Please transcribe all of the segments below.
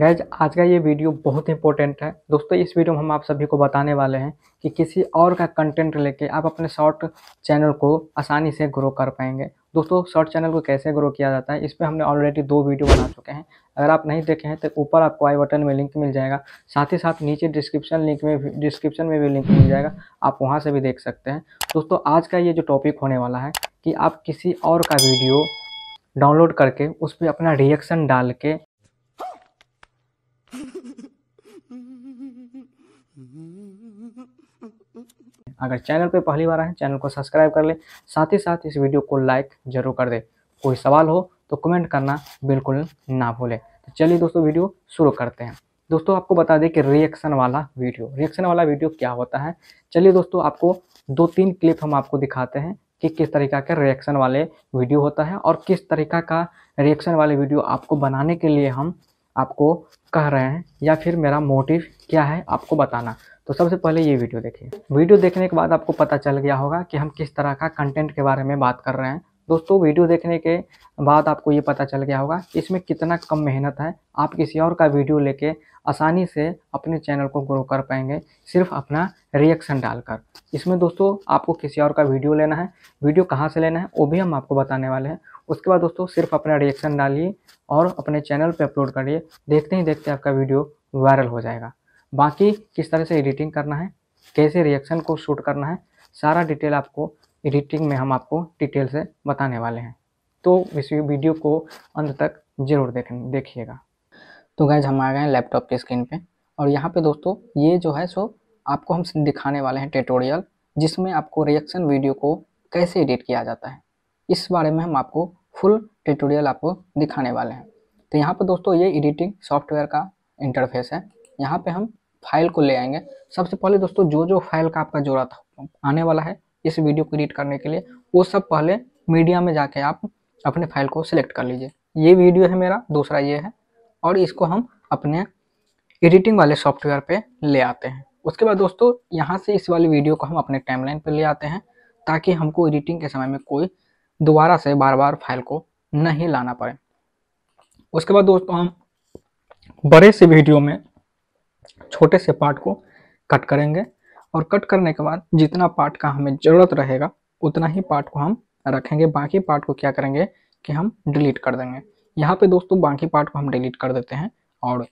guys आज का ये वीडियो बहुत इंपॉर्टेंट है दोस्तों इस वीडियो में हम आप सभी को बताने वाले हैं कि किसी और का कंटेंट लेके आप अपने शॉर्ट चैनल को आसानी से ग्रो कर पाएंगे दोस्तों शॉर्ट चैनल को कैसे ग्रो किया जाता है इस पर हमने ऑलरेडी दो वीडियो बना चुके हैं अगर आप नहीं देखे हैं तो ऊपर आपको आई बटन में लिंक मिल जाएगा साथ ही साथ नीचे डिस्क्रिप्शन लिंक में डिस्क्रिप्शन में भी लिंक मिल जाएगा आप वहाँ से भी देख सकते हैं दोस्तों आज का ये जो टॉपिक होने वाला है कि आप किसी और का वीडियो डाउनलोड करके उस पर अपना रिएक्शन डाल के अगर चैनल पर पहली बार आए चैनल को सब्सक्राइब कर लें साथ ही साथ इस वीडियो को लाइक जरूर कर दें कोई सवाल हो तो कमेंट करना बिल्कुल ना भूलें तो चलिए दोस्तों वीडियो शुरू करते हैं दोस्तों आपको बता दें कि रिएक्शन वाला वीडियो रिएक्शन वाला वीडियो क्या होता है चलिए दोस्तों आपको दो तीन क्लिप हम आपको दिखाते हैं कि किस तरीका का रिएक्शन वाले वीडियो होता है और किस तरीका का रिएक्शन वाले वीडियो आपको बनाने के लिए हम आपको कह रहे हैं या फिर मेरा मोटिव क्या है आपको बताना तो सबसे पहले ये वीडियो देखिए वीडियो देखने के बाद आपको पता चल गया होगा कि हम किस तरह का कंटेंट के बारे में बात कर रहे हैं दोस्तों वीडियो देखने के बाद आपको ये पता चल गया होगा कि इसमें कितना कम मेहनत है आप किसी और का वीडियो लेके आसानी से अपने चैनल को ग्रो कर पाएंगे सिर्फ अपना रिएक्शन डालकर इसमें दोस्तों आपको किसी और का वीडियो लेना है वीडियो कहाँ से लेना है वो भी हम आपको बताने वाले हैं उसके बाद दोस्तों सिर्फ अपना रिएक्शन डालिए और अपने चैनल पर अपलोड करिए देखते ही देखते आपका वीडियो वायरल हो जाएगा बाकी किस तरह से एडिटिंग करना है कैसे रिएक्शन को शूट करना है सारा डिटेल आपको एडिटिंग में हम आपको डिटेल से बताने वाले हैं तो इस वीडियो को अंत तक ज़रूर देख देखिएगा तो गैज हम आ गए हैं लैपटॉप के स्क्रीन पे और यहाँ पे दोस्तों ये जो है सो आपको हम दिखाने वाले हैं ट्यूटोरियल जिसमें आपको रिएक्शन वीडियो को कैसे एडिट किया जाता है इस बारे में हम आपको फुल ट्यूटोरियल आपको दिखाने वाले हैं तो यहाँ पर दोस्तों ये एडिटिंग सॉफ्टवेयर का इंटरफेस है यहाँ पर हम फाइल को ले आएंगे सबसे पहले दोस्तों जो जो फाइल का आपका जोड़ा था आने वाला है इस वीडियो को एडिट करने के लिए वो सब पहले मीडिया में जाके आप अपने फाइल को सिलेक्ट कर लीजिए ये वीडियो है मेरा दूसरा ये है और इसको हम अपने एडिटिंग वाले सॉफ्टवेयर पे ले आते हैं उसके बाद दोस्तों यहाँ से इस वाली वीडियो को हम अपने टाइमलाइन पर ले आते हैं ताकि हमको एडिटिंग के समय में कोई दोबारा से बार बार फाइल को नहीं लाना पड़े उसके बाद दोस्तों हम बड़े से वीडियो में छोटे से पार्ट को कट करेंगे और कट करने के बाद जितना पार्ट का हमें ज़रूरत रहेगा उतना ही पार्ट को हम रखेंगे बाकी पार्ट को क्या करेंगे कि हम डिलीट कर देंगे यहाँ पे दोस्तों बाकी पार्ट को हम डिलीट कर देते हैं और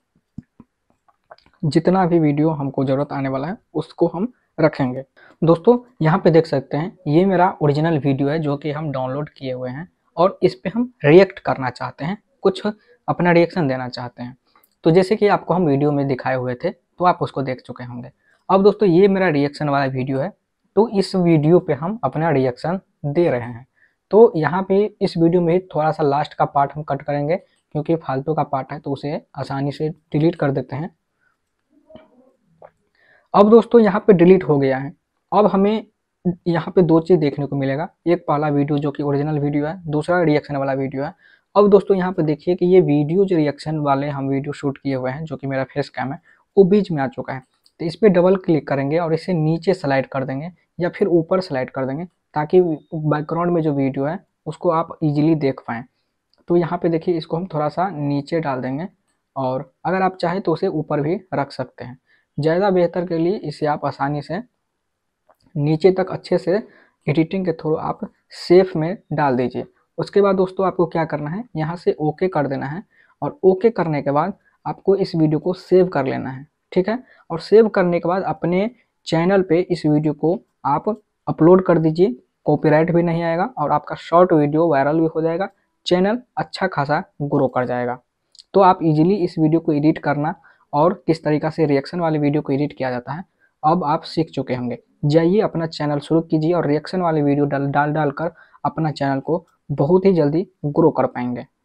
जितना भी वीडियो हमको ज़रूरत आने वाला है उसको हम रखेंगे दोस्तों यहाँ पे देख सकते हैं ये मेरा ओरिजिनल वीडियो है जो कि हम डाउनलोड किए हुए हैं और इस पर हम रिएक्ट करना चाहते हैं कुछ अपना रिएक्शन देना चाहते हैं तो जैसे कि आपको हम वीडियो में दिखाए हुए थे तो आप उसको देख चुके होंगे अब दोस्तों ये मेरा रिएक्शन वाला वीडियो है तो इस वीडियो पे हम अपना रिएक्शन दे रहे हैं तो यहाँ पे इस वीडियो में थोड़ा सा लास्ट का पार्ट हम कट करेंगे क्योंकि फालतू का पार्ट है तो उसे आसानी से डिलीट कर देते हैं अब दोस्तों यहाँ पे डिलीट हो गया है अब हमें यहाँ पे दो चीज़ देखने को मिलेगा एक पहला वीडियो जो कि ओरिजिनल वीडियो है दूसरा रिएक्शन वाला वीडियो है अब दोस्तों यहाँ पे देखिए कि ये वीडियो जो रिएक्शन वाले हम वीडियो शूट किए हुए हैं जो कि मेरा फेस कैम है वो बीच में आ चुका है तो इस पर डबल क्लिक करेंगे और इसे नीचे स्लाइड कर देंगे या फिर ऊपर स्लाइड कर देंगे ताकि बैकग्राउंड में जो वीडियो है उसको आप इजीली देख पाएँ तो यहाँ पे देखिए इसको हम थोड़ा सा नीचे डाल देंगे और अगर आप चाहें तो उसे ऊपर भी रख सकते हैं ज़्यादा बेहतर के लिए इसे आप आसानी से नीचे तक अच्छे से एडिटिंग के थ्रू आप सेफ में डाल दीजिए उसके बाद दोस्तों आपको क्या करना है यहाँ से ओके कर देना है और ओके करने के बाद आपको इस वीडियो को सेव कर लेना है ठीक है और सेव करने के बाद अपने चैनल पे इस वीडियो को आप अपलोड कर दीजिए कॉपीराइट भी नहीं आएगा और आपका शॉर्ट वीडियो वायरल भी हो जाएगा चैनल अच्छा खासा ग्रो कर जाएगा तो आप इजीली इस वीडियो को एडिट करना और किस तरीका से रिएक्शन वाले वीडियो को एडिट किया जाता है अब आप सीख चुके होंगे जाइए अपना चैनल शुरू कीजिए और रिएक्शन वाले वीडियो डाल डाल डाल कर अपना चैनल को बहुत ही जल्दी ग्रो कर पाएंगे